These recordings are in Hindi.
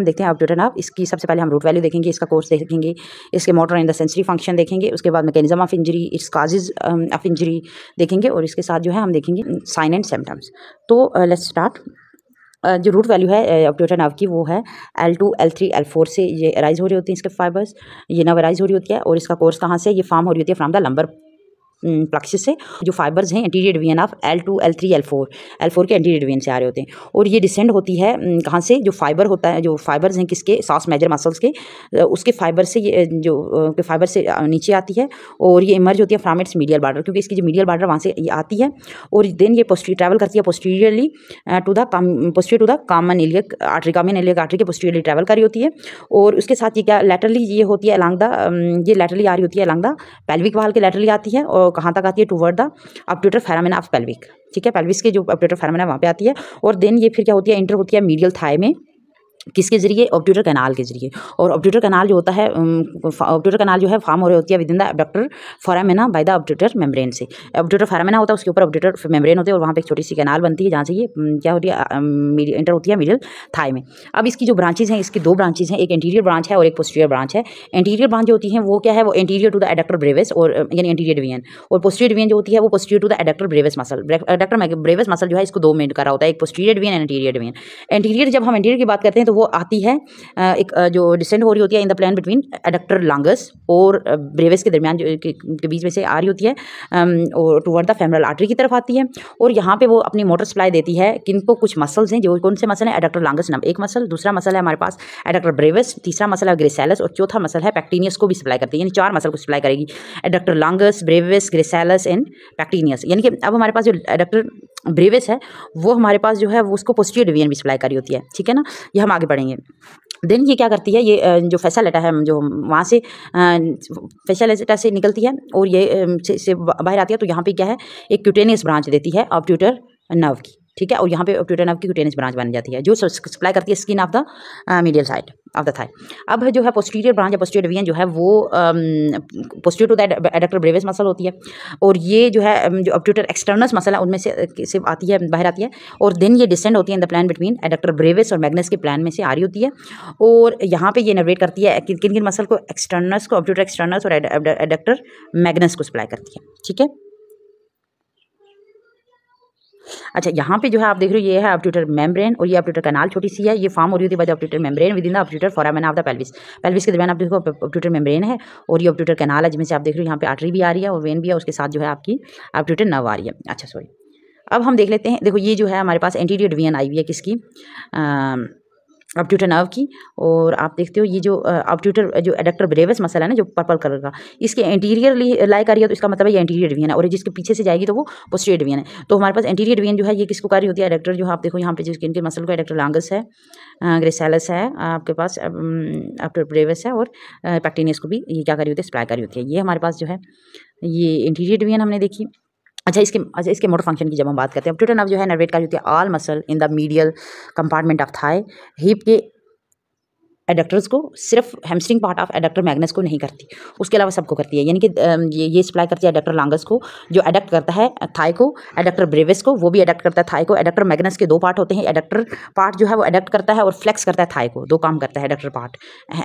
हम देखते हैं आउटरेटन आप इसकी सबसे पहले हम रूट वैल्यू देखेंगे इसका कोर्स देखेंगे इसके motor in the sensory function देखेंगे उसके बाद mechanism of injury its causes of injury देखेंगे और इसके साथ जो है हम देखेंगे साइन एंड सिम्टम्स तो लेट्स uh, स्टार्ट uh, जो रूट वैल्यू है ऑप्टोटा uh, नाव की वो है L two L three L four से ये अराइज़ हो रही होती है इसके फाइबर्स ये नव अराइज़ हो रही होती है और इसका कोर्स कहाँ से ये फॉर्म हो रही होती है फ्रॉम द लंबर प्लक्सिस से जो फाइबर्स हैं anterior division of L two L three L four L four के एंटीरियर डिवीजन से आ रहे होते हैं और ये डिसेंड होती है कहाँ से जो फाइबर होता है जो फाइबर्स हैं किसके सास मेजर मसल्स के उसके फाइबर से ये जो के फाइबर से नीचे आती है और ये इमर्ज होती है फ्राम इट्स मीडियल बार्डर क्योंकि इसकी जो मीडियल बार्डर वहाँ से ये आती है और देन ये पोस्टी ट्रैवल करती है posteriorly to the posterior to the common iliac artery common iliac artery के पोस्टीरियरली ट्रैवल करी होती है और उसके साथ ये क्या लेटरली ये होती है अलॉन्ग द ये लेटरली आ रही होती है अलॉन्ग द पेल्विक वाल के लेटरली आती है और कहाँ तक आती है toward the obturator foramina of pelvic ठीक है पेल्विस के जो अपटेटर है वहाँ पे आती है और देन ये फिर क्या होती है इंटर होती है मीडियल थाई में किसके जरिए ऑप्टिटर कैनाल के जरिए और ऑप्टिटर कैनाल जो होता है ऑप्टिटर कनाल जो है फॉर्म हो रही होती है within the obturator foramina by the obturator membrane से ऑप्टूटर फॉरामेना होता है उसके ऊपर ऑप्टिटर मेम्ब्रेन होते हैं और वहाँ पे एक छोटी सी कैनाल बनती है जहाँ से ये क्या होती है इंटर होती है मिडिल थाई में अब इसकी जो ब्रांचेज हैं इसकी दो ब्रांचेज हैं एक इंटीरियर ब्रांच है और एक पोस्टीरियर ब्रांच है इंटीरियर ब्रांच होती है वो क्या है वो anterior to the adductor brevis और यानी इंटीरियर डिवीजन और पोस्टीरियर डिवीजन जो होती है वो posterior to the adductor brevis muscle adductor brevis muscle जो है इसको दो में करा होता है एक posterior division anterior division anterior जब हम इंटीरियर की बात करते हैं तो तो वो आती है एक जो डिसेंट हो रही होती है in the plane between adductor longus और ब्रेवेस के दरमियान के बीच में से आ रही होती है और टूवर्ड द फेमरल आर्टरी की तरफ आती है और यहाँ पे वो अपनी मोटर सप्लाई देती है किनको कुछ मसल्स हैं जो कौन से मसल हैं एडक्टर लांगस नाम एक मसल दूसरा मसल है हमारे पास एडक्टर ब्रेवस तीसरा मसल है ग्रेसैलस और चौथा मसल है पैक्टीनियस को भी सप्लाई करती है यानी चार मसल को सप्लाई करेगी adductor longus brevis gracilis and pectineus यानी कि अब हमारे पास जो एडक्टर ब्रेवेस है वो हमारे पास जो है वो उसको पॉजिटिव डिवीजन भी सप्लाई करी होती है ठीक है ना ये हम आगे बढ़ेंगे देन ये क्या करती है ये जो फैसालेटा है जो वहाँ से फैसालेटा से निकलती है और ये से, से बाहर आती है तो यहाँ पे क्या है एक क्यूटेनियस ब्रांच देती है ट्यूटर नर्व की ठीक है और यहाँ पे ऑफ की क्यूटेनिस ब्रांच बन जाती है जो सप्लाई करती है skin of the medial side of the thigh अब जो है पोस्टीरियर ब्रांच या पोस्टीरियर वियन जो है वो posterior to the adductor brevis muscle होती है और ये जो है um, जो ऑप्टूटर एक्सटर्नस मसल है उनमें से uh, सिर्फ आती है बाहर आती है और देन ये डिसेंड होती है in the plane between adductor brevis और मैगनस के प्लान में से आ रही होती है और यहाँ पर यह नरेट करती है किन किन मसल को एक्सटर्नस को ऑप्टूटर एक्सटर्नस और एडक्टर मैगनस को सप्लाई करती है ठीक है अच्छा यहाँ पे जो है आप देख रहे हो ये है ऑप्टिटर मेम्ब्रेन और ये ऑप्टिटर कनाल छोटी सी है ये फॉर्म हो रही होती है by obturator membrane within the obturator of the pelvis pelvis के दरमियान आप देखो ऑप्टिटर मेम्ब्रेन है और ये ऑप्टिटर कनाल है जिसमें से आप देख रहे हो यहाँ पे आर्टरी भी आ रही है और वेन भी है उसके साथ जो है आपकी ऑप्टिटर नव आ रही है अच्छा सॉरी अब हम देख लेते हैं देखो ये जो है हमारे पास एंटीडियो डिवीजन आई हुई है किसकी आ, अपट्यूटर नर्व की और आप देखते हो ये जो ऑप्ट्यूटर जो एडक्टर ब्रेवस मसल है ना जो पर्पल कलर का इसके एंटीरियर लाई कर रही है तो इसका मतलब है ये एंटीरियर वियन है और जिसके पीछे से जाएगी तो वो पोस्टीरियर वियन है तो हमारे पास एंटीरियर वियन जो है ये किसको कार्य होती है एडक्टर जो आप देखो यहाँ पे जिसके इनके मसल का एडक्टर लांगस है ग्रेसैलस है आपके पास ऑप्टर ब्रेवस है और पैक्टीनियस को भी ये क्या करी होती है स्प्राई करी होती है ये हमारे पास जो है ये इंटीरियर वियन हमने देखी अच्छा इसके अच्छा इसके मोटर फंक्शन की जब हम बात करते हैं ट्विटर नर्व जो है नर्वेट का जो है all muscle in the medial compartment of thigh hip के एडक्टर्स को सिर्फ hamstring part of adductor magnus को नहीं करती उसके अलावा सबको करती है यानी कि ये ये सप्लाई करती है एडक्टर लांगस को जो एडक्ट करता है थाई को एडक्टर ब्रेविस को वो भी एडक्ट करता है थाई को एडक्टर मैग्नस के दो पार्ट होते हैं एडक्टर पार्ट जो है वो एडक्ट करता है और फ्लेक्स करता है थाई को दो काम करता है एडक्टर पार्ट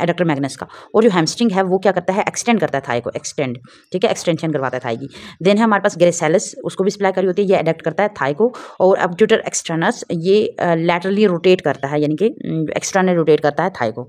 एडक्टर मैग्नस का और जो हेमस्ट्रिंग है वो क्या करता है एक्सटेंड करता है थाई को एक्सटेंड ठीक है एक्सटेंशन करवाता है थाई की देन है हमारे पास ग्रेसेलस उसको भी सप्लाई करी होती है ये एडक्ट करता है थाई को और अब ट्यूटर एक्सटर्नस ये लेटरली रोटेट करता है यानी कि एक्सटर्नल रोटेट करता है थाई को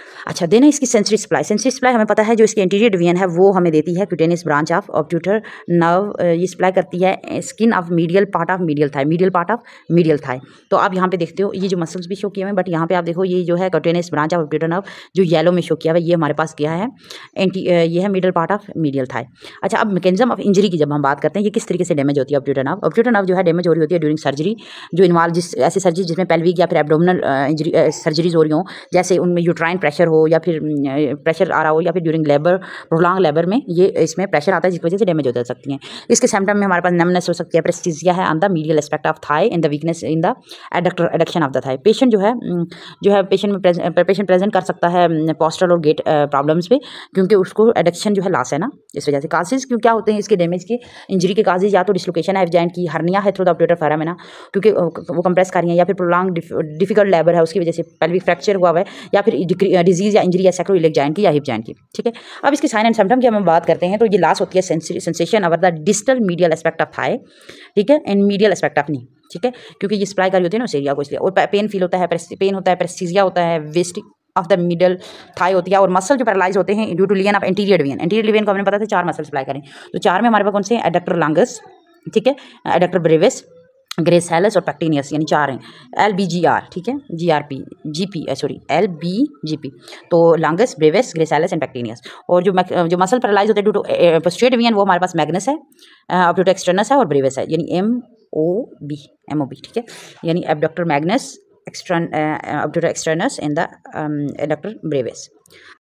अच्छा देन इसकी सेंसरी सप्लाई सेंसरी सप्लाई हमें पता है जो इसकी एंटीरियर डिवीजन है वो हमें देती है cutaneous branch of obturator nerve ये सप्लाई करती है skin of medial part of medial thigh medial part of medial thigh तो आप यहाँ पे देखते हो ये जो मसल्स भी शो किए हुए बट यहाँ पे आप देखो ये जो है cutaneous branch of obturator nerve जो येलो में शो किया हुआ है ये हमारे पास क्या है एंटी ये है medial part of medial thigh अच्छा अब मैकेनिज्म ऑफ इंजरी की जब हम बात करते हैं ये किस तरीके से डैमेज होती है ऑप्टूटर नर्व ऑप्टूटर नर्व जो है डैमेज हो रही होती है ड्यूरिंग सर्जरी जो इन्वॉल्व जिस ऐसी सर्जरी जिसमें पेल्विक या फिर इंजरी सर्जरीज हो रही हों जैसे उनमें यूट्राइन प्रेशर हो या फिर प्रेशर आ रहा हो या फिर ड्यूरिंग लेबर प्रोलॉन्ग लेबर में ये इसमें प्रेशर आता है जिसकी वजह से डैमेज हो जा सकती हैं इसके सिम्टम में हमारे पास नमनेस हो सकती है प्रेस्टिजिया है on the medial aspect of thigh in the weakness in the adductor adduction of the thigh patient जो है जो है पेशेंट में प्रेजेंट पेशेंट प्रेजेंट कर सकता है पोस्टल और गेट प्रॉब्लम्स पे क्योंकि उसको एडक्शन जो है लास है ना इस वजह से काजेज क्यों क्या होते हैं इसके डैमेज के इंजरी के काजेज या तो डिसलोकेशन है जॉइंट की हर्निया है थ्रू द ऑपरेटर फैरम है ना क्योंकि वो कंप्रेस कर रही है या फिर प्रोलॉन्ग डिफिकल्ट लेबर है उसकी वजह से पेल्विक फ्रैक्चर हुआ हुआ है या फिर डिजीज डिजीज़ या इंजरी या सैक्रोइलिक जॉइंट की या हिप जॉइंट की ठीक है अब इसके साइन एंड सिम्टम की हम बात करते हैं तो ये लास्ट होती है sensation over the distal medial aspect of thigh ठीक है and medial aspect of knee ठीक है क्योंकि ये स्प्लाई करी होती है ना उस एरिया को इसलिए और पेन फील होता है पेन होता है प्रेस्टीजिया होता है west of the middle thigh होती है और मसल जो पैरालाइज होते हैं ड्यू टू लियन ऑफ एंटीरियर वियन एंटीरियर वियन को हमने पता था चार मसल सप्लाई करें तो चार में हमारे पास कौन से एडक्टर लंगस ठीक है एडक्टर ब्रेविस ग्रे सेलस और पैक्टीनियस यानी चार हैं एल बी जी आर ठीक है G R P G P sorry L B G P तो longus brevis gracilis and pectineus और जो जो मसल पैरालाइज होते हैं ड्यू टू वी एन वो हमारे पास मैग्नस है अब ड्यू टू एक्सटर्नस है और ब्रेवेस है यानी M O B M O B ठीक है यानी अब डॉक्टर मैग्नस एक्सटर्न अब ड्यू externus and adductor Bravais